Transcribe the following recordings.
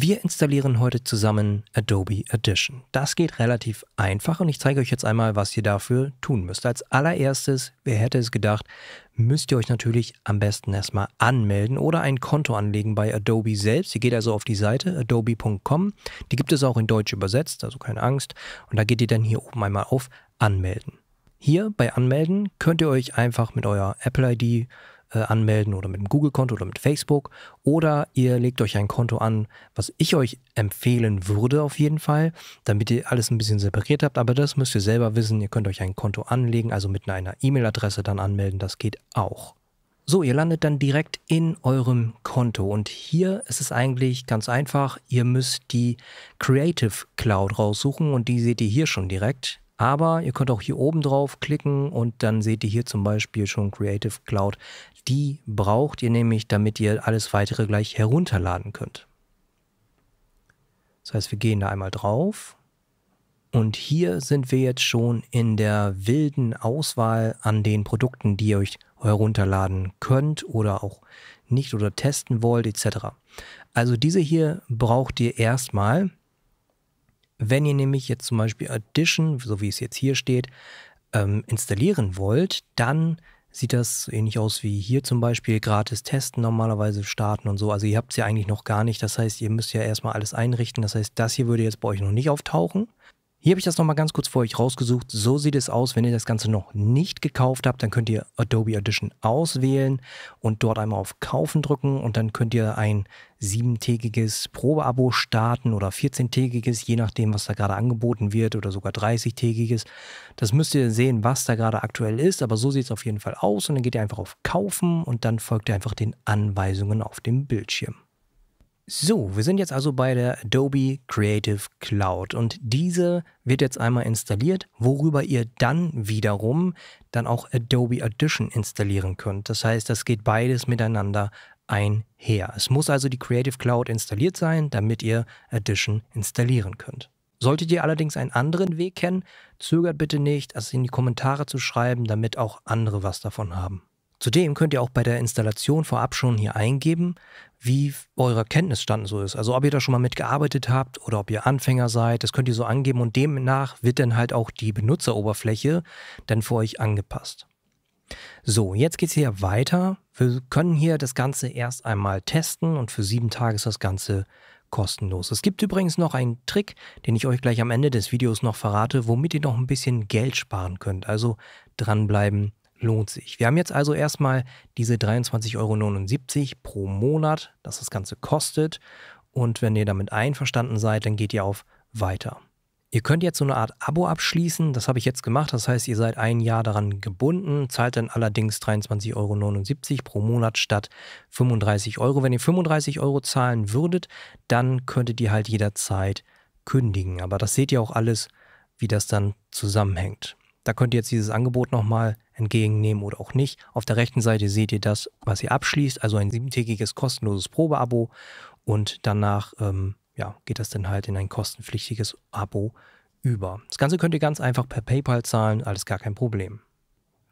Wir installieren heute zusammen Adobe Edition. Das geht relativ einfach und ich zeige euch jetzt einmal, was ihr dafür tun müsst. Als allererstes, wer hätte es gedacht, müsst ihr euch natürlich am besten erstmal anmelden oder ein Konto anlegen bei Adobe selbst. Ihr geht also auf die Seite adobe.com. Die gibt es auch in Deutsch übersetzt, also keine Angst. Und da geht ihr dann hier oben einmal auf Anmelden. Hier bei Anmelden könnt ihr euch einfach mit eurer Apple-ID äh, anmelden oder mit einem Google-Konto oder mit Facebook. Oder ihr legt euch ein Konto an, was ich euch empfehlen würde auf jeden Fall, damit ihr alles ein bisschen separiert habt. Aber das müsst ihr selber wissen. Ihr könnt euch ein Konto anlegen, also mit einer E-Mail-Adresse dann anmelden. Das geht auch. So, ihr landet dann direkt in eurem Konto und hier ist es eigentlich ganz einfach. Ihr müsst die Creative Cloud raussuchen und die seht ihr hier schon direkt. Aber ihr könnt auch hier oben drauf klicken und dann seht ihr hier zum Beispiel schon Creative Cloud. Die braucht ihr nämlich, damit ihr alles weitere gleich herunterladen könnt. Das heißt, wir gehen da einmal drauf. Und hier sind wir jetzt schon in der wilden Auswahl an den Produkten, die ihr euch herunterladen könnt oder auch nicht oder testen wollt etc. Also diese hier braucht ihr erstmal. Wenn ihr nämlich jetzt zum Beispiel Audition, so wie es jetzt hier steht, ähm, installieren wollt, dann sieht das ähnlich aus wie hier zum Beispiel. Gratis testen normalerweise starten und so. Also ihr habt es ja eigentlich noch gar nicht. Das heißt, ihr müsst ja erstmal alles einrichten. Das heißt, das hier würde jetzt bei euch noch nicht auftauchen. Hier habe ich das nochmal ganz kurz für euch rausgesucht. So sieht es aus, wenn ihr das Ganze noch nicht gekauft habt, dann könnt ihr Adobe Audition auswählen und dort einmal auf Kaufen drücken und dann könnt ihr ein siebentägiges Probeabo starten oder 14-tägiges, je nachdem, was da gerade angeboten wird oder sogar 30-tägiges. Das müsst ihr sehen, was da gerade aktuell ist, aber so sieht es auf jeden Fall aus und dann geht ihr einfach auf Kaufen und dann folgt ihr einfach den Anweisungen auf dem Bildschirm. So, wir sind jetzt also bei der Adobe Creative Cloud und diese wird jetzt einmal installiert, worüber ihr dann wiederum dann auch Adobe Audition installieren könnt. Das heißt, das geht beides miteinander einher. Es muss also die Creative Cloud installiert sein, damit ihr Audition installieren könnt. Solltet ihr allerdings einen anderen Weg kennen, zögert bitte nicht, es in die Kommentare zu schreiben, damit auch andere was davon haben. Zudem könnt ihr auch bei der Installation vorab schon hier eingeben, wie euer Kenntnisstand so ist. Also ob ihr da schon mal mitgearbeitet habt oder ob ihr Anfänger seid, das könnt ihr so angeben und demnach wird dann halt auch die Benutzeroberfläche dann für euch angepasst. So, jetzt geht es hier weiter. Wir können hier das Ganze erst einmal testen und für sieben Tage ist das Ganze kostenlos. Es gibt übrigens noch einen Trick, den ich euch gleich am Ende des Videos noch verrate, womit ihr noch ein bisschen Geld sparen könnt. Also dranbleiben, lohnt sich. Wir haben jetzt also erstmal diese 23,79 Euro pro Monat, dass das Ganze kostet. Und wenn ihr damit einverstanden seid, dann geht ihr auf Weiter. Ihr könnt jetzt so eine Art Abo abschließen, das habe ich jetzt gemacht, das heißt, ihr seid ein Jahr daran gebunden, zahlt dann allerdings 23,79 Euro pro Monat statt 35 Euro. Wenn ihr 35 Euro zahlen würdet, dann könntet ihr halt jederzeit kündigen. Aber das seht ihr auch alles, wie das dann zusammenhängt. Da könnt ihr jetzt dieses Angebot nochmal entgegennehmen oder auch nicht. Auf der rechten Seite seht ihr das, was ihr abschließt, also ein siebentägiges kostenloses Probeabo und danach ähm, ja, geht das dann halt in ein kostenpflichtiges Abo über. Das Ganze könnt ihr ganz einfach per PayPal zahlen, alles gar kein Problem.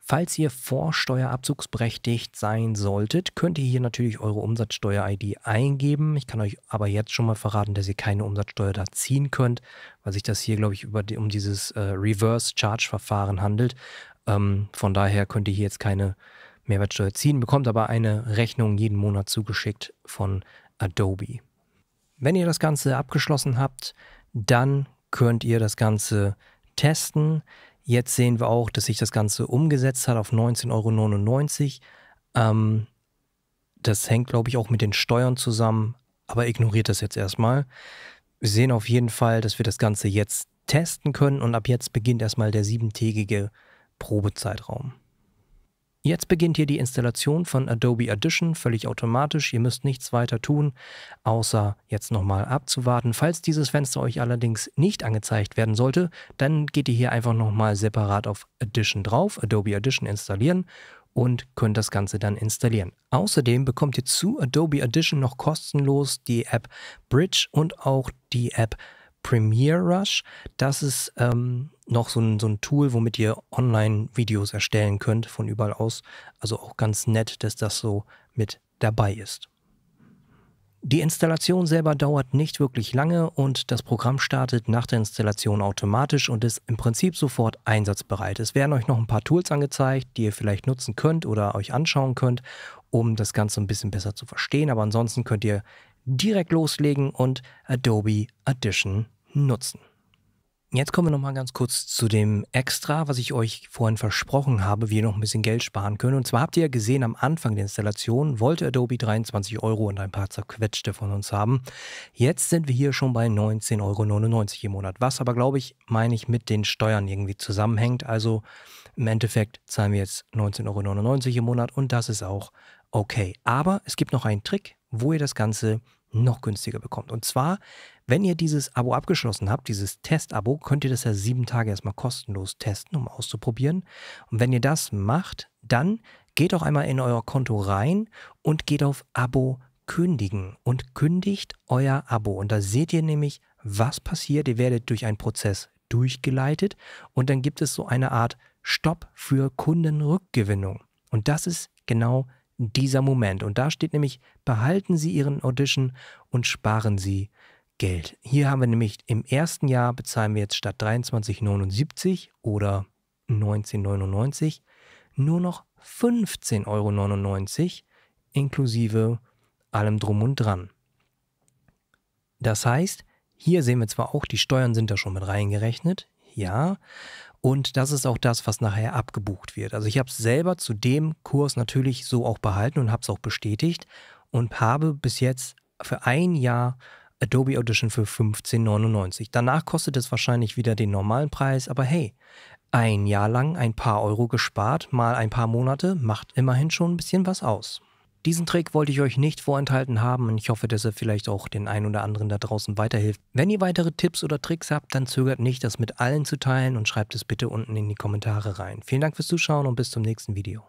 Falls ihr vorsteuerabzugsberechtigt sein solltet, könnt ihr hier natürlich eure Umsatzsteuer-ID eingeben. Ich kann euch aber jetzt schon mal verraten, dass ihr keine Umsatzsteuer da ziehen könnt, weil sich das hier, glaube ich, über die, um dieses äh, Reverse-Charge-Verfahren handelt. Ähm, von daher könnt ihr hier jetzt keine Mehrwertsteuer ziehen, bekommt aber eine Rechnung jeden Monat zugeschickt von Adobe. Wenn ihr das Ganze abgeschlossen habt, dann könnt ihr das Ganze testen. Jetzt sehen wir auch, dass sich das Ganze umgesetzt hat auf 19,99 Euro. Ähm, das hängt, glaube ich, auch mit den Steuern zusammen, aber ignoriert das jetzt erstmal. Wir sehen auf jeden Fall, dass wir das Ganze jetzt testen können und ab jetzt beginnt erstmal der siebentägige Probezeitraum. Jetzt beginnt hier die Installation von Adobe Audition völlig automatisch. Ihr müsst nichts weiter tun, außer jetzt nochmal abzuwarten. Falls dieses Fenster euch allerdings nicht angezeigt werden sollte, dann geht ihr hier einfach nochmal separat auf Audition drauf, Adobe Audition installieren und könnt das Ganze dann installieren. Außerdem bekommt ihr zu Adobe Audition noch kostenlos die App Bridge und auch die App Premiere Rush. Das ist ähm, noch so ein, so ein Tool, womit ihr Online-Videos erstellen könnt von überall aus. Also auch ganz nett, dass das so mit dabei ist. Die Installation selber dauert nicht wirklich lange und das Programm startet nach der Installation automatisch und ist im Prinzip sofort einsatzbereit. Es werden euch noch ein paar Tools angezeigt, die ihr vielleicht nutzen könnt oder euch anschauen könnt, um das Ganze ein bisschen besser zu verstehen. Aber ansonsten könnt ihr direkt loslegen und Adobe Audition nutzen. Jetzt kommen wir nochmal ganz kurz zu dem Extra, was ich euch vorhin versprochen habe, wie ihr noch ein bisschen Geld sparen könnt. Und zwar habt ihr ja gesehen, am Anfang der Installation wollte Adobe 23 Euro und ein paar zerquetschte von uns haben. Jetzt sind wir hier schon bei 19,99 Euro im Monat. Was aber, glaube ich, meine ich, mit den Steuern irgendwie zusammenhängt. Also im Endeffekt zahlen wir jetzt 19,99 Euro im Monat und das ist auch okay. Aber es gibt noch einen Trick, wo ihr das Ganze noch günstiger bekommt. Und zwar, wenn ihr dieses Abo abgeschlossen habt, dieses Testabo, könnt ihr das ja sieben Tage erstmal kostenlos testen, um auszuprobieren. Und wenn ihr das macht, dann geht auch einmal in euer Konto rein und geht auf Abo kündigen und kündigt euer Abo. Und da seht ihr nämlich, was passiert. Ihr werdet durch einen Prozess durchgeleitet und dann gibt es so eine Art Stopp für Kundenrückgewinnung. Und das ist genau das dieser Moment. Und da steht nämlich, behalten Sie Ihren Audition und sparen Sie Geld. Hier haben wir nämlich im ersten Jahr bezahlen wir jetzt statt 23,79 oder 19,99 nur noch 15,99 Euro inklusive allem drum und dran. Das heißt, hier sehen wir zwar auch, die Steuern sind da schon mit reingerechnet, ja, und das ist auch das, was nachher abgebucht wird. Also ich habe es selber zu dem Kurs natürlich so auch behalten und habe es auch bestätigt und habe bis jetzt für ein Jahr Adobe Audition für 15,99. Danach kostet es wahrscheinlich wieder den normalen Preis, aber hey, ein Jahr lang ein paar Euro gespart, mal ein paar Monate, macht immerhin schon ein bisschen was aus. Diesen Trick wollte ich euch nicht vorenthalten haben und ich hoffe, dass er vielleicht auch den einen oder anderen da draußen weiterhilft. Wenn ihr weitere Tipps oder Tricks habt, dann zögert nicht, das mit allen zu teilen und schreibt es bitte unten in die Kommentare rein. Vielen Dank fürs Zuschauen und bis zum nächsten Video.